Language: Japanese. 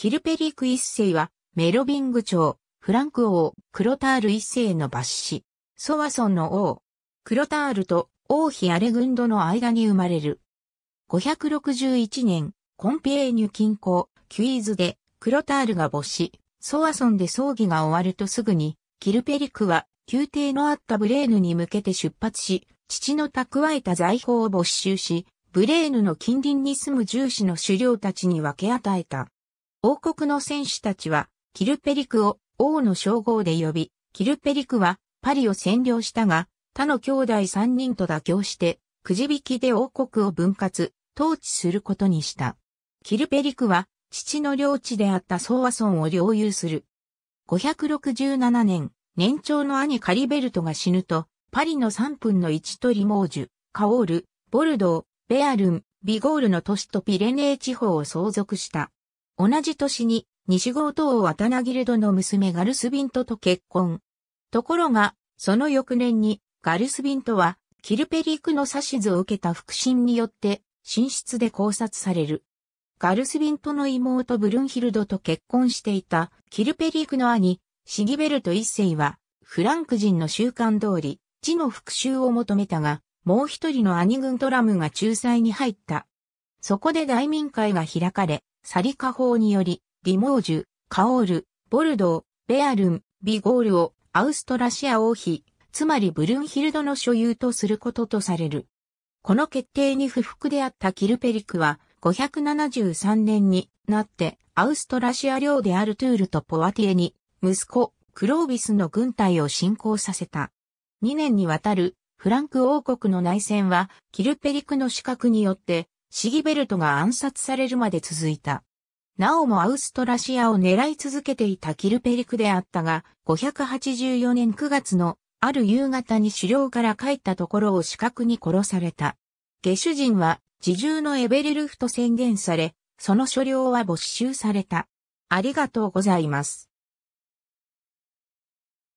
キルペリク一世は、メロビング朝、フランク王、クロタール一世の抜子、ソワソンの王、クロタールと王妃アレグンドの間に生まれる。561年、コンピエーニュ近郊、キュイーズで、クロタールが没し、ソワソンで葬儀が終わるとすぐに、キルペリクは、宮廷のあったブレーヌに向けて出発し、父の蓄えた財宝を没収し、ブレーヌの近隣に住む重視の狩猟たちに分け与えた。王国の戦士たちは、キルペリクを王の称号で呼び、キルペリクはパリを占領したが、他の兄弟三人と妥協して、くじ引きで王国を分割、統治することにした。キルペリクは、父の領地であったソーアソンを領有する。567年、年長の兄カリベルトが死ぬと、パリの3分の1とリモージュ、カオール、ボルドー、ベアルン、ビゴールの都市とピレネー地方を相続した。同じ年に、西郷東渡名ギルドの娘ガルスビントと結婚。ところが、その翌年に、ガルスビントは、キルペリクの指図を受けた腹心によって、寝室で考察される。ガルスビントの妹ブルンヒルドと結婚していた、キルペリクの兄、シギベルト一世は、フランク人の習慣通り、地の復讐を求めたが、もう一人の兄軍トラムが仲裁に入った。そこで大民会が開かれ、サリカ法により、ディモージュ、カオール、ボルドー、ベアルン、ビゴールをアウストラシア王妃、つまりブルンヒルドの所有とすることとされる。この決定に不服であったキルペリクは、573年になってアウストラシア領であるトゥールとポワティエに、息子、クロービスの軍隊を侵攻させた。2年にわたるフランク王国の内戦は、キルペリクの資格によってシギベルトが暗殺されるまで続いた。なおもアウストラシアを狙い続けていたキルペリクであったが、584年9月のある夕方に狩猟から帰ったところを死角に殺された。下手人は自重のエベレルフと宣言され、その所領は没収された。ありがとうございます。